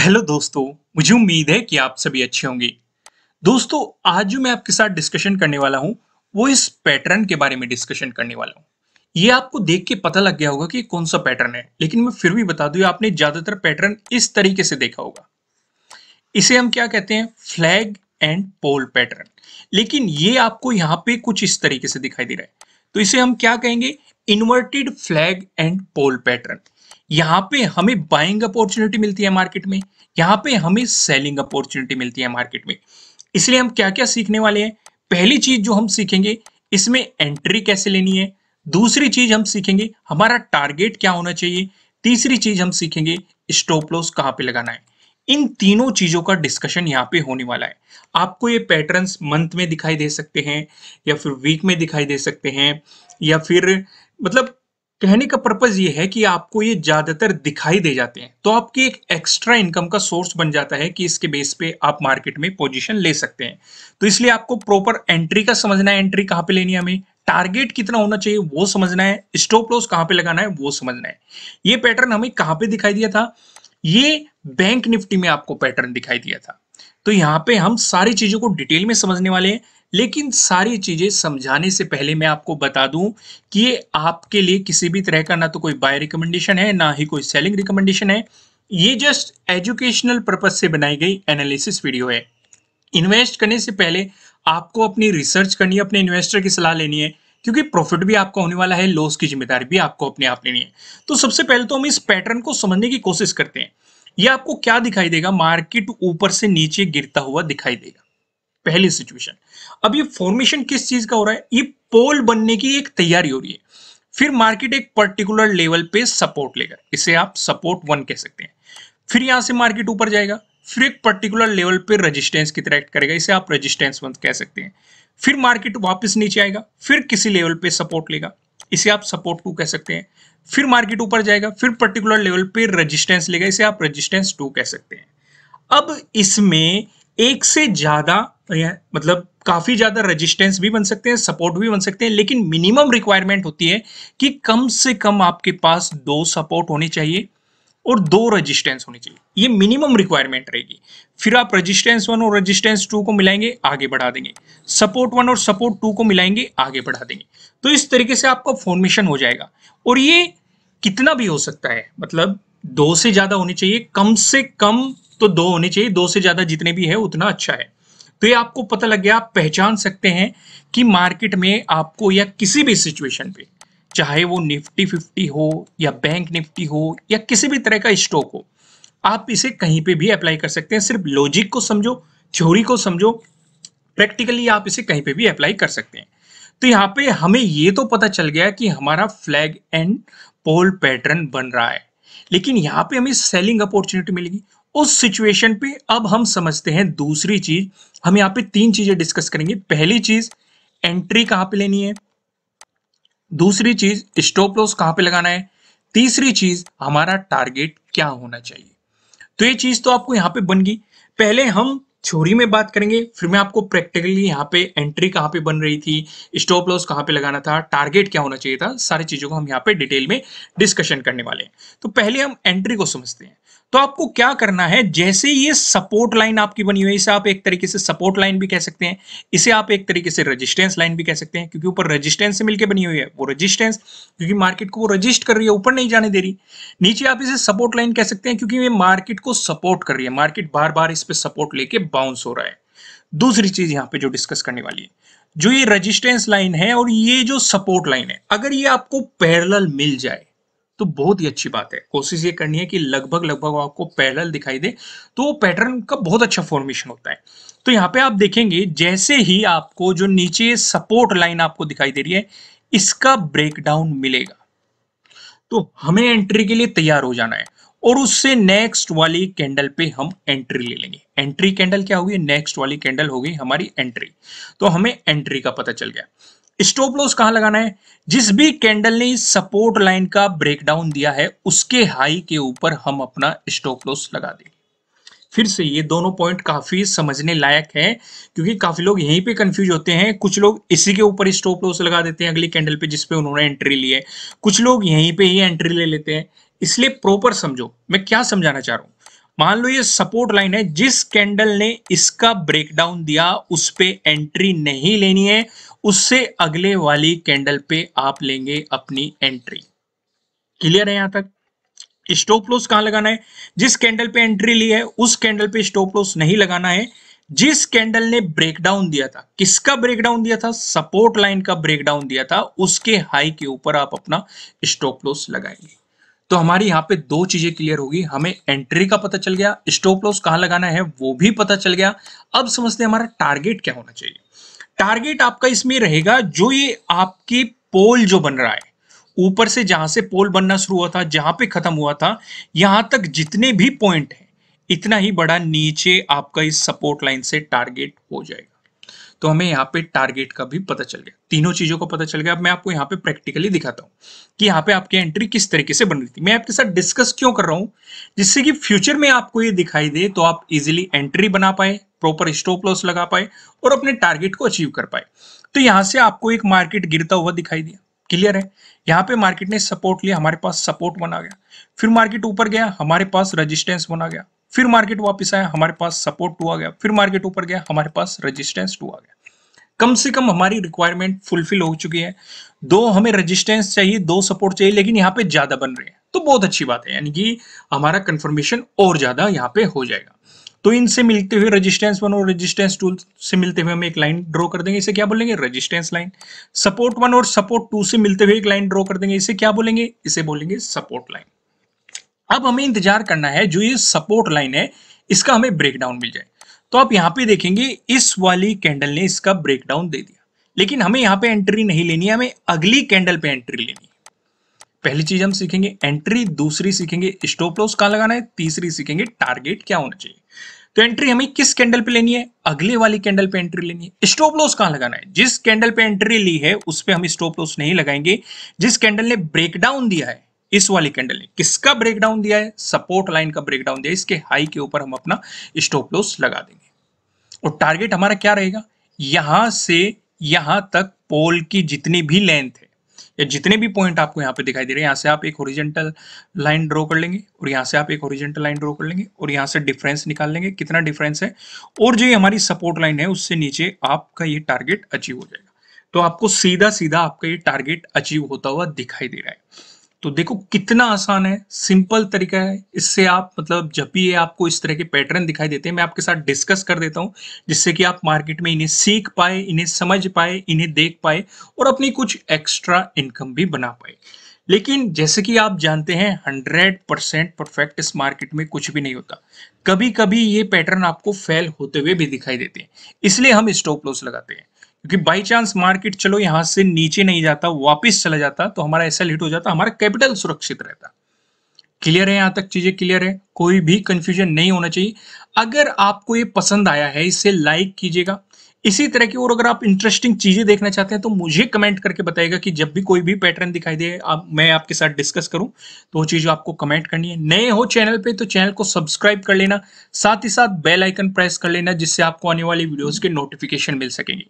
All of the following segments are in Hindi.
हेलो दोस्तों मुझे उम्मीद है कि आप सभी अच्छे होंगे दोस्तों आज जो मैं आपके साथ डिस्कशन करने वाला हूं वो इस पैटर्न के बारे में डिस्कशन करने वाला हूं ये आपको देख के पता लग गया होगा कि कौन सा पैटर्न है लेकिन मैं फिर भी बता दूं आपने ज्यादातर पैटर्न इस तरीके से देखा होगा इसे हम क्या कहते हैं फ्लैग एंड पोल पैटर्न लेकिन ये आपको यहाँ पे कुछ इस तरीके से दिखाई दे रहा है तो इसे हम क्या कहेंगे inverted flag and pole pattern यहाँ पे हमें बाइंग अपॉर्चुनिटी मिलती है मार्केट में यहाँ पे हमें सेलिंग अपॉर्चुनिटी मिलती है मार्केट में इसलिए हम क्या क्या सीखने वाले हैं पहली चीज जो हम सीखेंगे इसमें एंट्री कैसे लेनी है दूसरी चीज हम सीखेंगे हमारा टारगेट क्या होना चाहिए तीसरी चीज हम सीखेंगे स्टॉप लॉस कहाँ पे लगाना है इन तीनों चीजों का डिस्कशन यहाँ पे होने वाला है आपको ये पैटर्न्स मंथ में दिखाई दे सकते हैं या फिर वीक में दिखाई दे सकते हैं या फिर मतलब कहने का पर्पज ये है कि आपको ये ज्यादातर दिखाई दे जाते हैं तो आपकी एक एक्स्ट्रा इनकम का सोर्स बन जाता है कि इसके बेस पे आप मार्केट में पोजीशन ले सकते हैं तो इसलिए आपको प्रॉपर एंट्री का समझना है एंट्री कहाँ पे लेनी है हमें टारगेट कितना होना चाहिए वो समझना है स्टॉप लॉस कहाँ पे लगाना है वो समझना है ये पैटर्न हमें कहाँ पे दिखाई दिया था ये बैंक निफ्टी में आपको पैटर्न दिखाई दिया था तो यहाँ पे हम सारी चीज़ों को डिटेल में समझने वाले हैं लेकिन सारी चीज़ें समझाने से पहले मैं आपको बता दूं कि ये आपके लिए किसी भी तरह का ना तो कोई बाय रिकमेंडेशन है ना ही कोई सेलिंग रिकमेंडेशन है ये जस्ट एजुकेशनल पर्पज से बनाई गई एनालिसिस वीडियो है इन्वेस्ट करने से पहले आपको अपनी रिसर्च करनी है अपने इन्वेस्टर की सलाह लेनी है क्योंकि प्रॉफिट भी आपका होने वाला है लॉस की जिम्मेदारी भी आपको अपने आप लेनी है तो सबसे पहले तो हम इस पैटर्न को समझने की कोशिश करते हैं ये आपको क्या दिखाई देगा मार्केट ऊपर से नीचे गिरता हुआ दिखाई देगा पहली सिचुएशन अब ये फॉर्मेशन किस चीज का हो रहा है ये पोल बनने की एक तैयारी हो रही है फिर मार्केट एक पर्टिकुलर लेवल पे सपोर्ट लेगा इसे आप सपोर्ट वन कह सकते हैं फिर यहां से मार्केट ऊपर जाएगा फिर एक पर्टिकुलर लेवल पे रेजिस्टेंस की तरह करेगा इसे आप रेजिस्टेंस वन कह सकते हैं फिर मार्केट वापस नीचे आएगा फिर किसी लेवल पे सपोर्ट लेगा इसे आप सपोर्ट टू कह सकते हैं फिर मार्केट ऊपर जाएगा फिर पर्टिकुलर लेवल पे रेजिस्टेंस लेगा इसे आप रेजिस्टेंस टू कह सकते हैं अब इसमें एक से ज्यादा मतलब काफी ज्यादा रेजिस्टेंस भी बन सकते हैं सपोर्ट भी बन सकते हैं लेकिन मिनिमम रिक्वायरमेंट होती है कि कम से कम आपके पास दो सपोर्ट होने चाहिए और दो रजिस्टेंस होनी चाहिए ये मिनिमम रिक्वायरमेंट रहेगी फिर आप रजिस्टेंस वन और रजिस्टेंस टू को मिलाएंगे आगे बढ़ा देंगे सपोर्ट वन और सपोर्ट टू को मिलाएंगे आगे बढ़ा देंगे तो इस तरीके से आपका फॉर्मेशन हो जाएगा और ये कितना भी हो सकता है मतलब दो से ज़्यादा होनी चाहिए कम से कम तो दो होने चाहिए दो से ज़्यादा जितने भी है उतना अच्छा है तो ये आपको पता लग गया आप पहचान सकते हैं कि मार्केट में आपको या किसी भी सिचुएशन पे चाहे वो निफ्टी फिफ्टी हो या बैंक निफ्टी हो या किसी भी तरह का स्टॉक हो आप इसे कहीं पे भी अप्लाई कर सकते हैं सिर्फ लॉजिक को समझो थ्योरी को समझो प्रैक्टिकली आप इसे कहीं पे भी अप्लाई कर सकते हैं तो यहाँ पे हमें ये तो पता चल गया कि हमारा फ्लैग एंड पोल पैटर्न बन रहा है लेकिन यहाँ पे हमें सेलिंग अपॉर्चुनिटी मिलेगी उस सिचुएशन पे अब हम समझते हैं दूसरी चीज हम यहाँ पे तीन चीजें डिस्कस करेंगे पहली चीज एंट्री कहाँ पे लेनी है दूसरी चीज स्टॉप लॉस कहां पे लगाना है तीसरी चीज हमारा टारगेट क्या होना चाहिए तो ये चीज तो आपको यहां पे बन गई पहले हम थ्योरी में बात करेंगे फिर मैं आपको प्रैक्टिकली यहाँ पे एंट्री कहाँ पे बन रही थी स्टॉप लॉस कहाँ पे लगाना था टारगेट क्या होना चाहिए था सारी चीज़ों को हम यहाँ पे डिटेल में डिस्कशन करने वाले हैं तो पहले हम एंट्री को समझते हैं तो आपको क्या करना है जैसे ये सपोर्ट लाइन आपकी बनी हुई है इसे आप एक तरीके से सपोर्ट लाइन भी कह सकते हैं इसे आप एक तरीके से रजिस्टेंस लाइन भी कह सकते हैं क्योंकि ऊपर रजिस्टेंस से मिलकर बनी हुई है वो रजिस्टेंस क्योंकि मार्केट को वो रजिस्ट कर रही है ऊपर नहीं जाने दे रही नीचे आप इसे सपोर्ट लाइन कह सकते हैं क्योंकि ये मार्केट को सपोर्ट कर रही है मार्केट बार बार इस पर सपोर्ट लेके बाउंस हो रहा है दूसरी चीज यहाँ पे जो डिस्कस करने वाली है जो ये रजिस्टेंस लाइन है और ये जो सपोर्ट लाइन है अगर ये आपको पैरल मिल जाए तो बहुत ही अच्छी बात है कोशिश ये करनी है कि लगभग लगभग आपको पैरल दिखाई दे तो वो पैटर्न का बहुत अच्छा फॉर्मेशन होता है तो यहाँ पे आप देखेंगे जैसे ही आपको जो नीचे सपोर्ट लाइन आपको दिखाई दे रही है इसका ब्रेकडाउन मिलेगा तो हमें एंट्री के लिए तैयार हो जाना है और उससे नेक्स्ट वाली कैंडल पे हम एंट्री ले लेंगे एंट्री कैंडल क्या होगी नेक्स्ट वाली कैंडल होगी हमारी एंट्री तो हमें एंट्री का पता चल गया स्टॉप लॉस कहां लगाना है जिस भी कैंडल ने सपोर्ट लाइन का ब्रेकडाउन दिया है उसके हाई के ऊपर हम अपना स्टॉप लॉस लगा देंगे फिर से ये दोनों पॉइंट काफी समझने लायक है क्योंकि काफी लोग यहीं पे कंफ्यूज होते हैं कुछ लोग इसी के ऊपर स्टॉप लॉस लगा देते हैं अगली कैंडल पे जिसपे उन्होंने एंट्री ली है कुछ लोग यहीं पे ही एंट्री ले लेते हैं इसलिए प्रॉपर समझो मैं क्या समझाना चाह रहा हूं मान लो ये सपोर्ट लाइन है जिस कैंडल ने इसका ब्रेकडाउन दिया उस पर एंट्री नहीं लेनी है उससे अगले वाली कैंडल पे आप लेंगे अपनी एंट्री क्लियर है यहां तक स्टॉप लॉस कहां लगाना है जिस कैंडल पे एंट्री ली है उस कैंडल पे स्टॉप लॉस नहीं लगाना है जिस कैंडल ने ब्रेकडाउन दिया था किसका ब्रेकडाउन दिया था सपोर्ट लाइन का ब्रेकडाउन दिया था उसके हाई के ऊपर आप अपना स्टॉप लॉस लगाएंगे तो हमारी यहाँ पे दो चीजें क्लियर होगी हमें एंट्री का पता चल गया स्टॉप लॉस कहाँ लगाना है वो भी पता चल गया अब समझते हैं हमारा टारगेट क्या होना चाहिए टारगेट आपका इसमें रहेगा जो ये आपकी पोल जो बन रहा है ऊपर से जहां से पोल बनना शुरू हुआ था जहां पे खत्म हुआ था यहां तक जितने भी पॉइंट है इतना ही बड़ा नीचे आपका इस सपोर्ट लाइन से टारगेट हो जाएगा तो हमें यहाँ पे टारगेट का भी पता चल गया तीनों चीजों का पता चल गया अब मैं आपको यहाँ पे प्रैक्टिकली दिखाता हूँ कि यहाँ पे आपकी एंट्री किस तरीके से बन रही थी मैं आपके साथ डिस्कस क्यों कर रहा हूँ जिससे कि फ्यूचर में आपको ये दिखाई दे तो आप इजिली एंट्री बना पाए प्रॉपर स्टॉप लॉस लगा पाए और अपने टारगेट को अचीव कर पाए तो यहाँ से आपको एक मार्केट गिरता हुआ दिखाई दिया क्लियर है यहाँ पे मार्केट ने सपोर्ट लिया हमारे पास सपोर्ट बना गया फिर मार्केट ऊपर गया हमारे पास रजिस्टेंस बना गया फिर मार्केट वापस आया हमारे पास सपोर्ट टू आ गया फिर मार्केट ऊपर गया हमारे पास रेजिस्टेंस टू आ गया कम से कम हमारी रिक्वायरमेंट फुलफिल हो चुकी है दो हमें रेजिस्टेंस चाहिए दो सपोर्ट चाहिए लेकिन यहाँ पे ज्यादा बन रहे हैं तो बहुत अच्छी बात है यानी कि हमारा कंफर्मेशन और ज्यादा यहाँ पे हो जाएगा तो इनसे मिलते हुए रेजिस्टेंस वन और रेजिस्टेंस टू से मिलते हुए हम एक लाइन ड्रॉ कर देंगे इसे क्या बोलेंगे रेजिस्टेंस लाइन सपोर्ट वन और सपोर्ट टू से मिलते हुए एक लाइन ड्रॉ कर देंगे इसे क्या बोलेंगे इसे बोलेंगे सपोर्ट लाइन अब हमें इंतजार करना है जो ये सपोर्ट लाइन है इसका हमें ब्रेकडाउन मिल जाए तो आप यहाँ पे देखेंगे इस वाली कैंडल ने इसका ब्रेकडाउन दे दिया लेकिन हमें यहाँ पे एंट्री नहीं लेनी है हमें अगली कैंडल पे एंट्री लेनी है पहली चीज हम सीखेंगे एंट्री दूसरी सीखेंगे स्टॉप लॉस कहाँ लगाना है तीसरी सीखेंगे टारगेट क्या होना चाहिए तो एंट्री हमें किस कैंडल पे लेनी है अगले वाली कैंडल पे एंट्री लेनी है स्टॉप लॉस कहाँ लगाना है जिस कैंडल पे एंट्री ली है उस पर हम स्टॉप लॉस नहीं लगाएंगे जिस कैंडल ने ब्रेकडाउन दिया है इस वाली कैंडल ने किसका ब्रेकडाउन दिया है सपोर्ट लाइन का ब्रेकडाउन दिया है इसके हाई के ऊपर हम अपना स्टॉप लॉस लगा देंगे और टारगेट हमारा क्या रहेगा यहां से यहां तक पोल की जितनी भी लेंथ है या जितने भी पॉइंट आपको यहां पे दिखाई दे रहे हैं यहां से आप एक ओरिजेंटल लाइन ड्रॉ कर लेंगे और यहां से आप एक ओरिजेंटल लाइन ड्रॉ कर लेंगे और यहां से डिफरेंस निकाल लेंगे कितना डिफरेंस है और जो ये हमारी सपोर्ट लाइन है उससे नीचे आपका ये टारगेट अचीव हो जाएगा तो आपको सीधा सीधा आपका ये टारगेट अचीव होता हुआ दिखाई दे रहा है तो देखो कितना आसान है सिंपल तरीका है इससे आप मतलब जब भी ये आपको इस तरह के पैटर्न दिखाई देते हैं मैं आपके साथ डिस्कस कर देता हूं जिससे कि आप मार्केट में इन्हें सीख पाए इन्हें समझ पाए इन्हें देख पाए और अपनी कुछ एक्स्ट्रा इनकम भी बना पाए लेकिन जैसे कि आप जानते हैं हंड्रेड परसेंट परफेक्ट इस मार्केट में कुछ भी नहीं होता कभी कभी ये पैटर्न आपको फेल होते हुए भी दिखाई देते हैं इसलिए हम स्टॉप लॉस लगाते हैं क्योंकि बाई चांस मार्केट चलो यहाँ से नीचे नहीं जाता वापस चला जाता तो हमारा ऐसा हिट हो जाता हमारा कैपिटल सुरक्षित रहता क्लियर है यहाँ तक चीज़ें क्लियर है कोई भी कंफ्यूजन नहीं होना चाहिए अगर आपको ये पसंद आया है इसे लाइक कीजिएगा इसी तरह की और अगर आप इंटरेस्टिंग चीज़ें देखना चाहते हैं तो मुझे कमेंट करके बताएगा कि जब भी कोई भी पैटर्न दिखाई दे आप मैं आपके साथ डिस्कस करूं तो वो चीज़ आपको कमेंट करनी है नए हो चैनल पे तो चैनल को सब्सक्राइब कर लेना साथ ही साथ बेल आइकन प्रेस कर लेना जिससे आपको आने वाली वीडियोस के नोटिफिकेशन मिल सकेंगे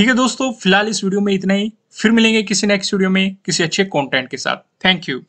ठीक है दोस्तों फिलहाल इस वीडियो में इतना ही फिर मिलेंगे किसी नेक्स्ट वीडियो में किसी अच्छे कंटेंट के साथ थैंक यू